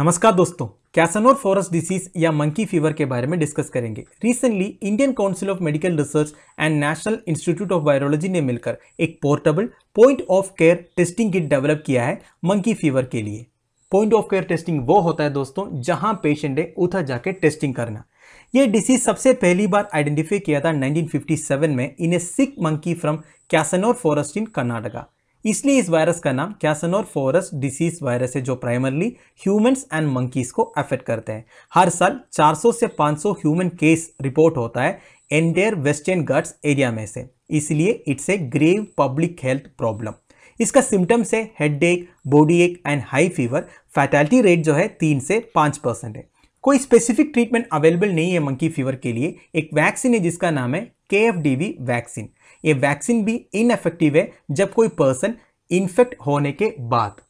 नमस्कार दोस्तों Kyasanur forest disease या मंकी फीवर के बारे में डिस्कस करेंगे recently Indian Council of Medical Research and National Institute of Virology ने मिलकर एक portable point of care testing kit develop किया है मंकी फीवर के लिए पॉइंट ऑफ केयर टेस्टिंग वो होता है दोस्तों जहां पेशेंट है उधर जाके टेस्टिंग करना यह डिसीज सबसे पहली बार आइडेंटिफाई किया था 1957 में in a sick monkey from Kyasanur forest in Karnataka इसलिए इस वायरस का नाम कैसनोर फोरस डिसीज वायरस है जो प्राइमरली ह्यूमंस एंड मंकीज को अफेक्ट करते हैं हर साल 400 से 500 ह्यूमन केस रिपोर्ट होता है एंडेयर वेस्टर्न गट्स एरिया में से इसलिए it's a grave public health problem इसका सिम्टम्स है headache body ache and high fever fatality rate जो है तीन से पाँच परसेंट है कोई स्पेसिफिक ट्रीटमेंट अवेलेबल नहीं है मंकी फीवर के लिए एक वैक्सीन है जिसका नाम है K F D V vaccine ये वैक्सीन भी इनफेक्टिव है जब कोई पर्सन इन्फेक्ट होने के बाद